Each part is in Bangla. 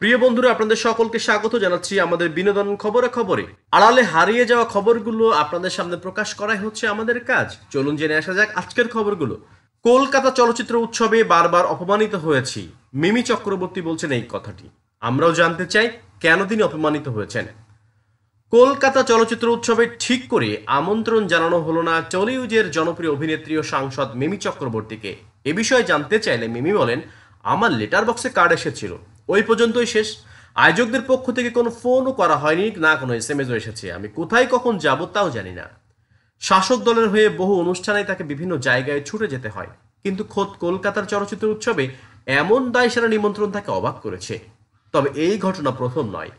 প্রিয় বন্ধুরা আপনাদের সকলকে স্বাগত জানাচ্ছি আমাদের বিনোদন খবরে খবরে আড়ালে হারিয়ে যাওয়া খবরগুলো আপনাদের সামনে প্রকাশ করাই হচ্ছে আমাদের কাজ চলুন জেনে আসা যাক আজকের খবরগুলো কলকাতা চলচ্চিত্র উৎসবে বারবার অপমানিত হয়েছি মিমি চক্রবর্তী বলছেন এই কথাটি আমরাও জানতে চাই কেন তিনি অপমানিত হয়েছেন কলকাতা চলচ্চিত্র উৎসবে ঠিক করে আমন্ত্রণ জানানো হলো না টলিউডের জনপ্রিয় অভিনেত্রী ও সাংসদ মিমি চক্রবর্তীকে এ বিষয়ে জানতে চাইলে মিমি বলেন আমার লেটার বক্সে কার্ড এসেছিল ওই পর্যন্তই শেষ আয়োজকদের পক্ষ থেকে কোনো ফোনও করা হয়নি না কোনো এস এম এসও এসেছে আমি কোথায় কখন যাব তাও জানি না শাসক দলের হয়ে বহু অনুষ্ঠানে তাকে বিভিন্ন জায়গায় ছুটে যেতে হয় কিন্তু খোদ কলকাতার চলচ্চিত্র উৎসবে এমন দায়সারা নিমন্ত্রণ তাকে অবাক করেছে তবে এই ঘটনা প্রথম নয়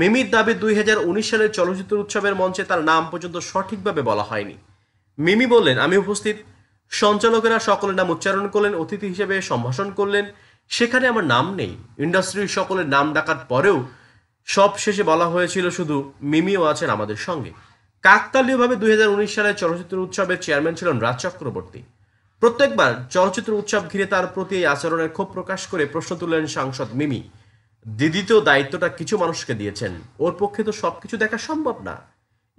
মিমির দাবি দুই হাজার উনিশ সালের চলচ্চিত্র উৎসবের মঞ্চে তার নাম পর্যন্ত সঠিকভাবে বলা হয়নি মিমি বললেন আমি উপস্থিত সঞ্চালকেরা সকলের নাম উচ্চারণ করলেন অতিথি হিসেবে সম্ভাষণ করলেন সেখানে আমার নাম নেই ইন্ডাস্ট্রির সকলের নাম ডাকার পরেও সব শেষে বলা হয়েছিল শুধু মিমিও আছেন আমাদের সঙ্গে কাকতালীয়ভাবে দুই হাজার উনিশ সালের চলচ্চিত্র উৎসবের চেয়ারম্যান ছিলেন রাজ চক্রবর্তী প্রত্যেকবার চলচ্চিত্র উৎসব ঘিরে তার প্রতি এই আচরণের ক্ষোভ প্রকাশ করে প্রশ্ন তুলেন সাংসদ মিমি দিদি তো দায়িত্বটা কিছু মানুষকে দিয়েছেন ওর পক্ষে তো সব কিছু দেখা সম্ভব না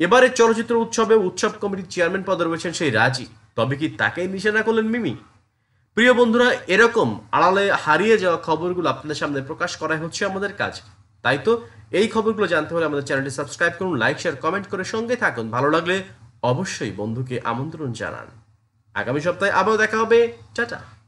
এবারে চলচ্চিত্র উৎসবে উৎসব কমিটির চেয়ারম্যান পদে রয়েছেন সেই রাজি তবে কি তাকেই নিশানা করলেন মিমি প্রিয় বন্ধুরা এরকম আড়ালে হারিয়ে যাওয়া খবরগুলো আপনাদের সামনে প্রকাশ করাই হচ্ছে আমাদের কাজ তাই তো এই খবরগুলো জানতে হলে আমাদের চ্যানেলটি সাবস্ক্রাইব করুন লাইক শেয়ার কমেন্ট করে সঙ্গে থাকুন ভালো লাগলে অবশ্যই বন্ধুকে আমন্ত্রণ জানান আগামী সপ্তাহে আবারও দেখা হবে টাটা